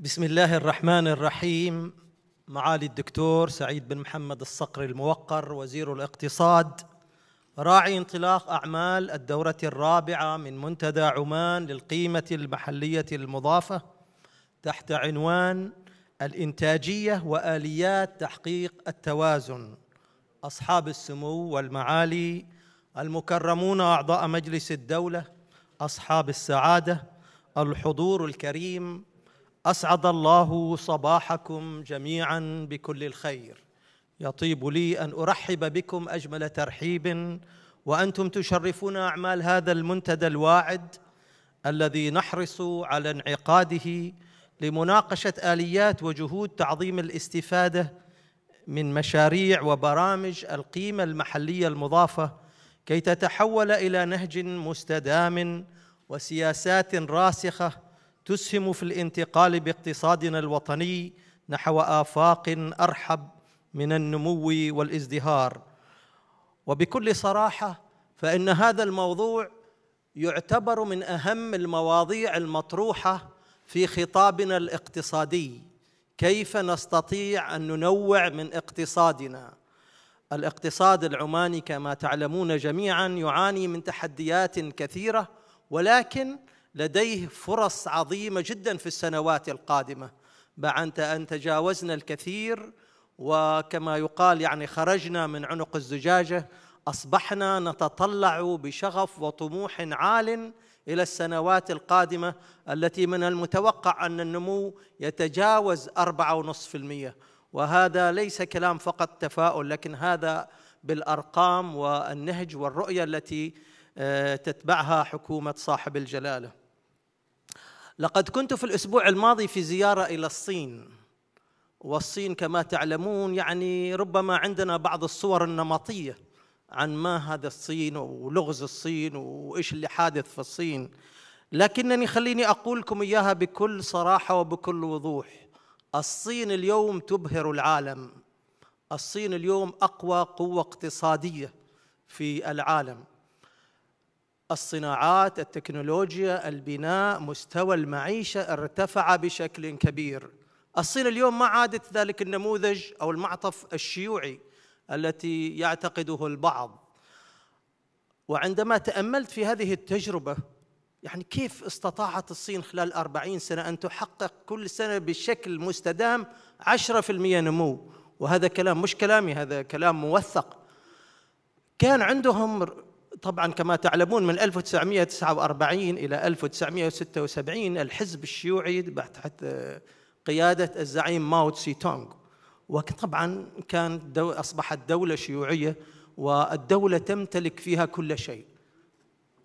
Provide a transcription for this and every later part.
بسم الله الرحمن الرحيم معالي الدكتور سعيد بن محمد الصقر الموقر وزير الاقتصاد راعي انطلاق أعمال الدورة الرابعة من منتدى عمان للقيمة المحلية المضافة تحت عنوان الإنتاجية وآليات تحقيق التوازن أصحاب السمو والمعالي المكرمون أعضاء مجلس الدولة أصحاب السعادة الحضور الكريم اسعد الله صباحكم جميعا بكل الخير يطيب لي ان ارحب بكم اجمل ترحيب وانتم تشرفون اعمال هذا المنتدى الواعد الذي نحرص على انعقاده لمناقشه اليات وجهود تعظيم الاستفاده من مشاريع وبرامج القيمه المحليه المضافه كي تتحول الى نهج مستدام وسياسات راسخه تسهم في الانتقال باقتصادنا الوطني نحو آفاق أرحب من النمو والازدهار وبكل صراحة فإن هذا الموضوع يعتبر من أهم المواضيع المطروحة في خطابنا الاقتصادي كيف نستطيع أن ننوع من اقتصادنا الاقتصاد العماني كما تعلمون جميعا يعاني من تحديات كثيرة ولكن لديه فرص عظيمه جدا في السنوات القادمه بعد ان تجاوزنا الكثير وكما يقال يعني خرجنا من عنق الزجاجه اصبحنا نتطلع بشغف وطموح عال الى السنوات القادمه التي من المتوقع ان النمو يتجاوز 4.5% وهذا ليس كلام فقط تفاؤل لكن هذا بالارقام والنهج والرؤيه التي آه، تتبعها حكومه صاحب الجلاله لقد كنت في الاسبوع الماضي في زياره الى الصين والصين كما تعلمون يعني ربما عندنا بعض الصور النمطيه عن ما هذا الصين ولغز الصين وايش اللي حادث في الصين لكنني خليني اقول لكم اياها بكل صراحه وبكل وضوح الصين اليوم تبهر العالم الصين اليوم اقوى قوه اقتصاديه في العالم الصناعات التكنولوجيا البناء مستوى المعيشه ارتفع بشكل كبير الصين اليوم ما عادت ذلك النموذج او المعطف الشيوعي التي يعتقده البعض وعندما تاملت في هذه التجربه يعني كيف استطاعت الصين خلال 40 سنه ان تحقق كل سنه بشكل مستدام 10% نمو وهذا كلام مش كلامي هذا كلام موثق كان عندهم طبعا كما تعلمون من 1949 إلى 1976 الحزب الشيوعي تحت قيادة الزعيم ماو تسي تونغ وطبعا كان دو أصبحت دولة شيوعية والدولة تمتلك فيها كل شيء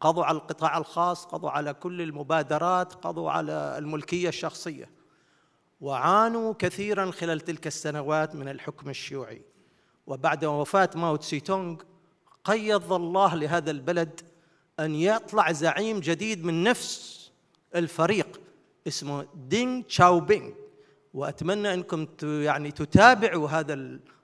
قضوا على القطاع الخاص قضوا على كل المبادرات قضوا على الملكية الشخصية وعانوا كثيرا خلال تلك السنوات من الحكم الشيوعي وبعد وفاة ماو تسي تونغ قيض الله لهذا البلد أن يطلع زعيم جديد من نفس الفريق اسمه تشاو بينغ وأتمنى أنكم يعني تتابعوا هذا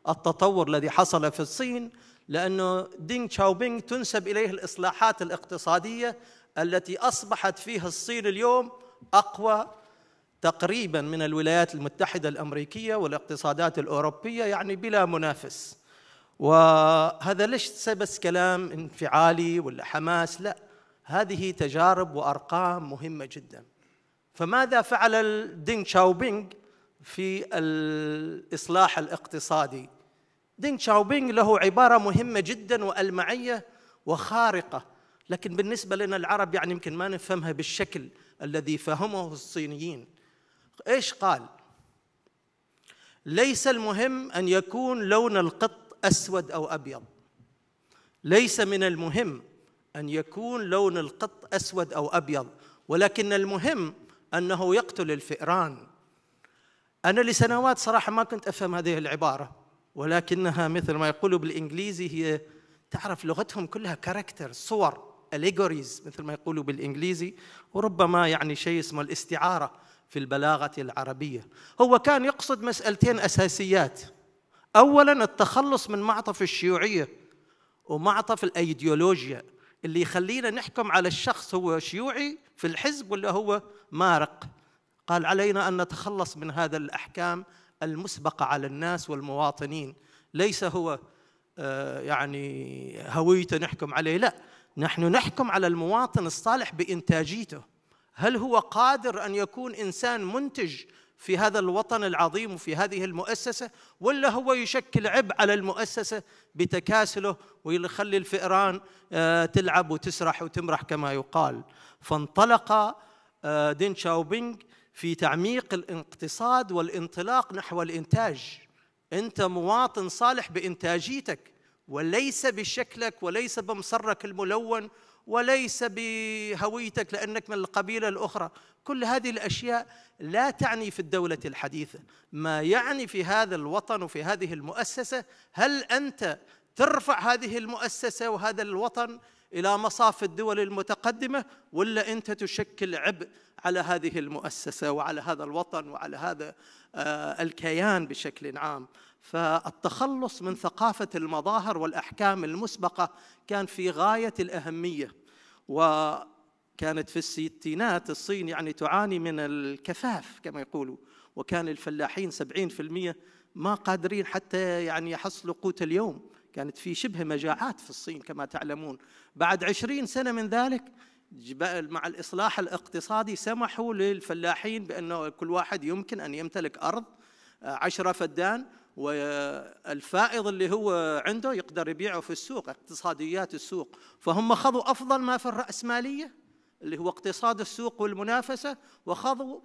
التطور الذي حصل في الصين لأنه تشاو بينغ تنسب إليه الإصلاحات الاقتصادية التي أصبحت فيها الصين اليوم أقوى تقريبا من الولايات المتحدة الأمريكية والاقتصادات الأوروبية يعني بلا منافس وهذا ليش بس كلام انفعالي ولا حماس لا هذه تجارب وارقام مهمه جدا فماذا فعل دين شاوبينغ في الاصلاح الاقتصادي دين شاوبينغ له عباره مهمه جدا والمعيه وخارقه لكن بالنسبه لنا العرب يعني يمكن ما نفهمها بالشكل الذي فهمه الصينيين ايش قال ليس المهم ان يكون لون القط اسود او ابيض ليس من المهم ان يكون لون القط اسود او ابيض ولكن المهم انه يقتل الفئران انا لسنوات صراحه ما كنت افهم هذه العباره ولكنها مثل ما يقولوا بالانجليزي هي تعرف لغتهم كلها كاركتر صور اليجوريز مثل ما يقولوا بالانجليزي وربما يعني شيء اسمه الاستعاره في البلاغه العربيه هو كان يقصد مسالتين اساسيات اولا التخلص من معطف الشيوعيه ومعطف الايديولوجيا اللي يخلينا نحكم على الشخص هو شيوعي في الحزب ولا هو مارق قال علينا ان نتخلص من هذا الاحكام المسبقه على الناس والمواطنين ليس هو آه، يعني هويته نحكم عليه لا نحن نحكم على المواطن الصالح بانتاجيته هل هو قادر ان يكون انسان منتج في هذا الوطن العظيم وفي هذه المؤسسة ولا هو يشكل عبء على المؤسسة بتكاسله ويخلي الفئران آه، تلعب وتسرح وتمرح كما يقال فانطلق آه، دين شاوبينغ في تعميق الاقتصاد والانطلاق نحو الإنتاج أنت مواطن صالح بإنتاجيتك وليس بشكلك وليس بمصرك الملون وليس بهويتك لأنك من القبيلة الأخرى كل هذه الأشياء لا تعني في الدولة الحديثة ما يعني في هذا الوطن وفي هذه المؤسسة هل أنت ترفع هذه المؤسسة وهذا الوطن إلى مصاف الدول المتقدمة ولا أنت تشكل عبء على هذه المؤسسة وعلى هذا الوطن وعلى هذا آه، الكيان بشكل عام فالتخلص من ثقافة المظاهر والأحكام المسبقة كان في غاية الأهمية وكانت في الستينات الصين يعني تعاني من الكفاف كما يقولوا وكان الفلاحين 70% ما قادرين حتى يعني يحصلوا قوت اليوم كانت في شبه مجاعات في الصين كما تعلمون بعد عشرين سنة من ذلك مع الإصلاح الاقتصادي سمحوا للفلاحين بأنه كل واحد يمكن أن يمتلك أرض آه، عشرة فدان والفائض اللي هو عنده يقدر يبيعه في السوق اقتصاديات السوق فهم خذوا أفضل ما في الرأسمالية اللي هو اقتصاد السوق والمنافسة وخذوا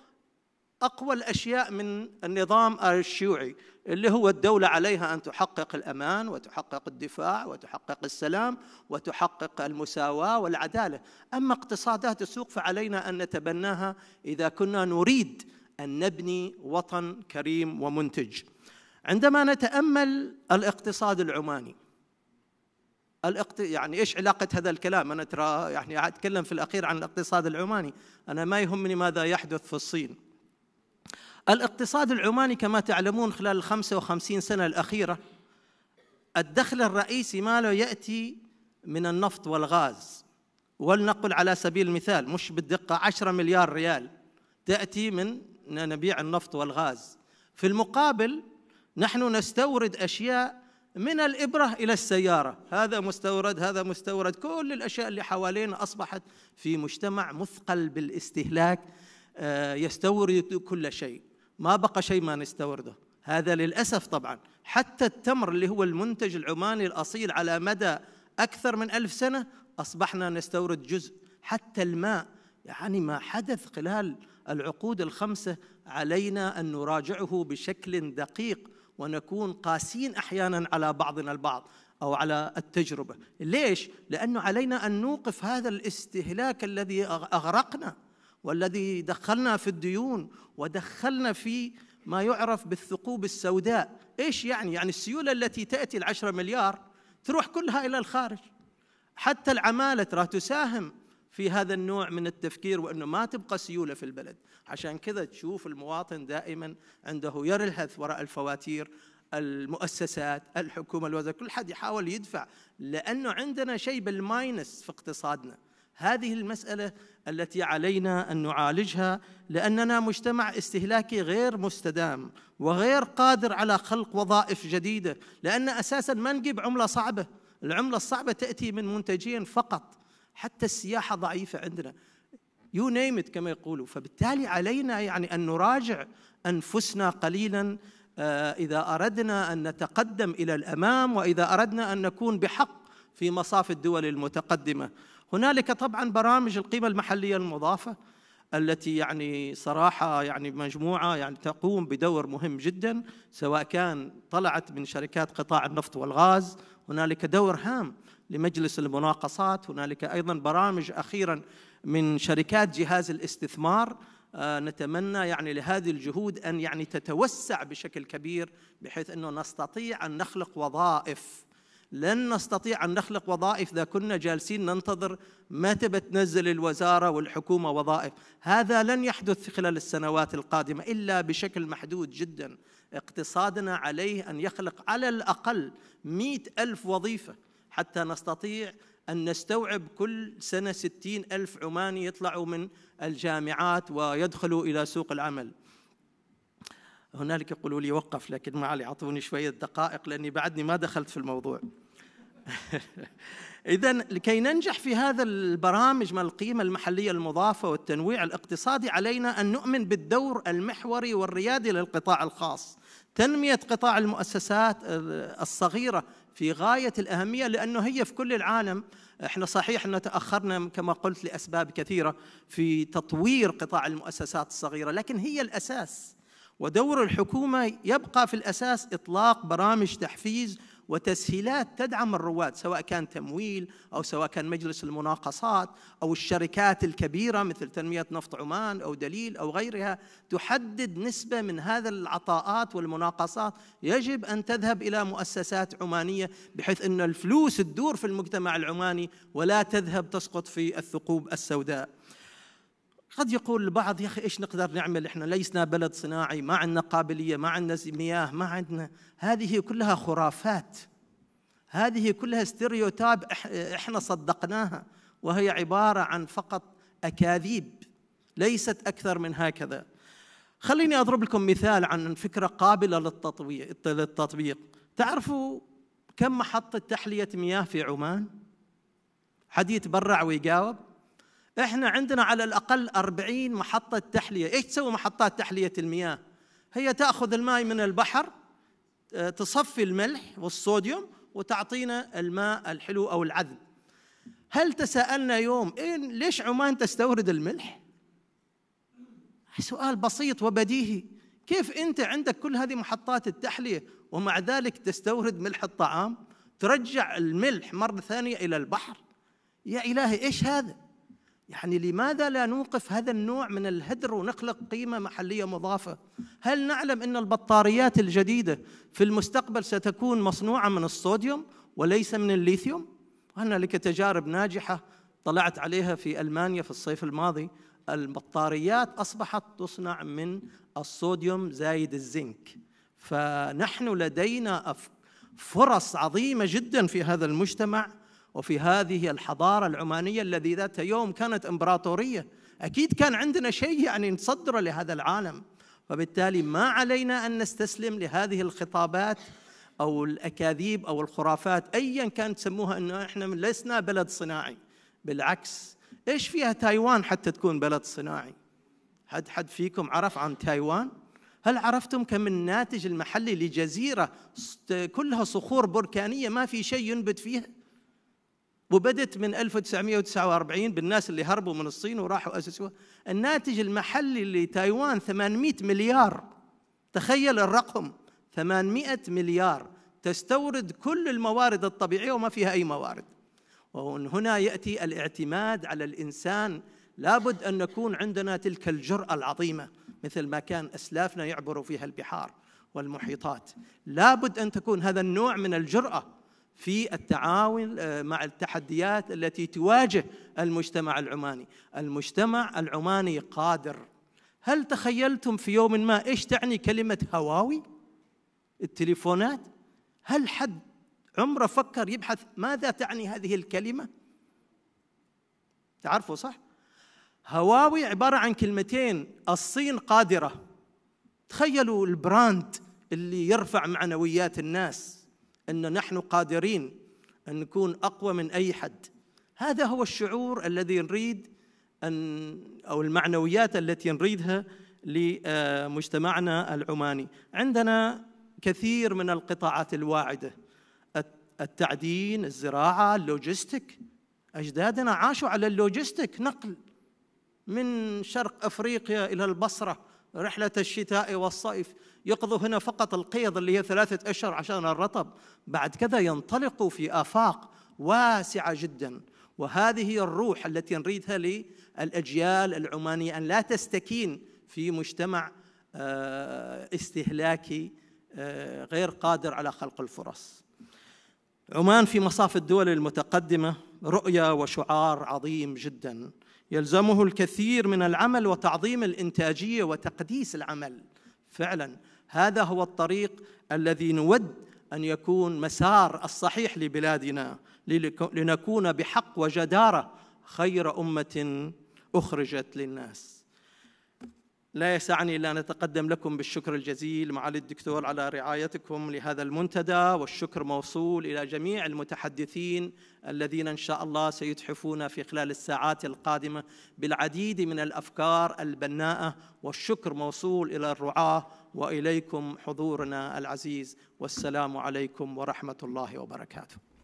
أقوى الأشياء من النظام الشيوعي اللي هو الدولة عليها أن تحقق الأمان وتحقق الدفاع وتحقق السلام وتحقق المساواة والعدالة أما اقتصادات السوق فعلينا أن نتبناها إذا كنا نريد أن نبني وطن كريم ومنتج عندما نتامل الاقتصاد العماني الاقت... يعني ايش علاقه هذا الكلام؟ انا ترى يعني اتكلم في الاخير عن الاقتصاد العماني، انا ما يهمني ماذا يحدث في الصين. الاقتصاد العماني كما تعلمون خلال ال 55 سنه الاخيره الدخل الرئيسي ماله ياتي من النفط والغاز ولنقل على سبيل المثال مش بالدقه 10 مليار ريال تاتي من نبيع النفط والغاز. في المقابل نحن نستورد اشياء من الابره الى السياره، هذا مستورد، هذا مستورد، كل الاشياء اللي حوالينا اصبحت في مجتمع مثقل بالاستهلاك آه، يستورد كل شيء، ما بقى شيء ما نستورده، هذا للاسف طبعا، حتى التمر اللي هو المنتج العماني الاصيل على مدى اكثر من ألف سنه اصبحنا نستورد جزء، حتى الماء يعني ما حدث خلال العقود الخمسه علينا ان نراجعه بشكل دقيق ونكون قاسين احيانا على بعضنا البعض او على التجربه، ليش؟ لانه علينا ان نوقف هذا الاستهلاك الذي اغرقنا والذي دخلنا في الديون ودخلنا في ما يعرف بالثقوب السوداء، ايش يعني؟ يعني السيوله التي تاتي العشرة مليار تروح كلها الى الخارج. حتى العماله ترى تساهم في هذا النوع من التفكير وانه ما تبقى سيوله في البلد، عشان كذا تشوف المواطن دائما عنده ير الهث وراء الفواتير، المؤسسات، الحكومه، الوزاره، كل حد يحاول يدفع لانه عندنا شيء بالماينس في اقتصادنا. هذه المساله التي علينا ان نعالجها لاننا مجتمع استهلاكي غير مستدام وغير قادر على خلق وظائف جديده، لان اساسا ما نجيب عمله صعبه، العمله الصعبه تاتي من منتجين فقط. حتى السياحة ضعيفة عندنا يو نيم كما يقولوا فبالتالي علينا يعني أن نراجع أنفسنا قليلا آه، إذا أردنا أن نتقدم إلى الأمام وإذا أردنا أن نكون بحق في مصاف الدول المتقدمة هنالك طبعا برامج القيمة المحلية المضافة التي يعني صراحة يعني مجموعة يعني تقوم بدور مهم جدا سواء كان طلعت من شركات قطاع النفط والغاز هنالك دور هام لمجلس المناقصات هنالك أيضا برامج أخيرا من شركات جهاز الاستثمار آه، نتمنى يعني لهذه الجهود أن يعني تتوسع بشكل كبير بحيث أنه نستطيع أن نخلق وظائف لن نستطيع أن نخلق وظائف إذا كنا جالسين ننتظر متى بتنزل الوزارة والحكومة وظائف هذا لن يحدث خلال السنوات القادمة إلا بشكل محدود جدا اقتصادنا عليه أن يخلق على الأقل مئة ألف وظيفة حتى نستطيع أن نستوعب كل سنة ستين ألف عماني يطلعوا من الجامعات ويدخلوا إلى سوق العمل هنالك يقولوا لي وقف لكن ما علي أعطوني شوية دقائق لأني بعدني ما دخلت في الموضوع إذا لكي ننجح في هذا البرامج من القيمة المحلية المضافة والتنويع الاقتصادي علينا أن نؤمن بالدور المحوري والريادي للقطاع الخاص تنمية قطاع المؤسسات آه، الصغيرة في غاية الأهمية لأنه هي في كل العالم احنا صحيح ان تاخرنا كما قلت لاسباب كثيره في تطوير قطاع المؤسسات الصغيره لكن هي الاساس ودور الحكومه يبقى في الاساس اطلاق برامج تحفيز وتسهيلات تدعم الرواد سواء كان تمويل أو سواء كان مجلس المناقصات أو الشركات الكبيرة مثل تنمية نفط عمان أو دليل أو غيرها تحدد نسبة من هذا العطاءات والمناقصات يجب أن تذهب إلى مؤسسات عمانية بحيث أن الفلوس تدور في المجتمع العماني ولا تذهب تسقط في الثقوب السوداء قد يقول البعض يا اخي ايش نقدر نعمل احنا ليسنا بلد صناعي ما عندنا قابليه ما عندنا مياه ما عندنا هذه كلها خرافات هذه كلها ستيريوتايب احنا صدقناها وهي عباره عن فقط اكاذيب ليست اكثر من هكذا خليني اضرب لكم مثال عن فكره قابله للتطبيق تعرفوا كم محطه تحليه مياه في عمان حد يتبرع ويجاوب احنا عندنا على الاقل 40 محطه تحليه، ايش تسوي محطات تحليه المياه؟ هي تاخذ الماء من البحر آه، تصفي الملح والصوديوم وتعطينا الماء الحلو او العذب. هل تساءلنا يوم إيه ليش عمان تستورد الملح؟ سؤال بسيط وبديهي، كيف انت عندك كل هذه محطات التحليه ومع ذلك تستورد ملح الطعام؟ ترجع الملح مره ثانيه الى البحر؟ يا الهي ايش هذا؟ يعني لماذا لا نوقف هذا النوع من الهدر ونخلق قيمة محلية مضافة؟ هل نعلم أن البطاريات الجديدة في المستقبل ستكون مصنوعة من الصوديوم وليس من الليثيوم؟ هنالك تجارب ناجحة طلعت عليها في ألمانيا في الصيف الماضي البطاريات أصبحت تصنع من الصوديوم زايد الزنك فنحن لدينا فرص عظيمة جدا في هذا المجتمع وفي هذه الحضارة العمانية الذي ذات يوم كانت إمبراطورية أكيد كان عندنا شيء يعني نصدره لهذا العالم وبالتالي ما علينا أن نستسلم لهذه الخطابات أو الأكاذيب أو الخرافات أيا كان تسموها أنه إحنا لسنا بلد صناعي بالعكس إيش فيها تايوان حتى تكون بلد صناعي حد حد فيكم عرف عن تايوان هل عرفتم كم الناتج المحلي لجزيرة كلها صخور بركانية ما في شيء ينبت فيها وبدت من 1949 بالناس اللي هربوا من الصين وراحوا اسسوا الناتج المحلي لتايوان 800 مليار تخيل الرقم 800 مليار تستورد كل الموارد الطبيعيه وما فيها اي موارد ومن هنا ياتي الاعتماد على الانسان لابد ان نكون عندنا تلك الجراه العظيمه مثل ما كان اسلافنا يعبروا فيها البحار والمحيطات لابد ان تكون هذا النوع من الجراه في التعاون آه، مع التحديات التي تواجه المجتمع العماني المجتمع العماني قادر هل تخيلتم في يوم ما ايش تعني كلمه هواوي التليفونات هل حد عمره فكر يبحث ماذا تعني هذه الكلمه تعرفوا صح هواوي عباره عن كلمتين الصين قادره تخيلوا البراند اللي يرفع معنويات الناس ان نحن قادرين ان نكون اقوى من اي حد هذا هو الشعور الذي نريد ان او المعنويات التي نريدها لمجتمعنا العماني عندنا كثير من القطاعات الواعده التعدين الزراعه اللوجستيك اجدادنا عاشوا على اللوجستيك نقل من شرق افريقيا الى البصره رحله الشتاء والصيف يقضوا هنا فقط القيض اللي هي ثلاثة أشهر عشان الرطب بعد كذا ينطلقوا في آفاق واسعة جدا وهذه هي الروح التي نريدها للأجيال العمانية أن لا تستكين في مجتمع آه، استهلاكي آه، غير قادر على خلق الفرص عمان في مصاف الدول المتقدمة رؤية وشعار عظيم جدا يلزمه الكثير من العمل وتعظيم الإنتاجية وتقديس العمل فعلا هذا هو الطريق الذي نود ان يكون مسار الصحيح لبلادنا لنكون بحق وجداره خير امه اخرجت للناس لا يسعني إلا أن أتقدم لكم بالشكر الجزيل معالي الدكتور على رعايتكم لهذا المنتدى والشكر موصول إلى جميع المتحدثين الذين إن شاء الله سيتحفون في خلال الساعات القادمة بالعديد من الأفكار البناءة والشكر موصول إلى الرعاة وإليكم حضورنا العزيز والسلام عليكم ورحمة الله وبركاته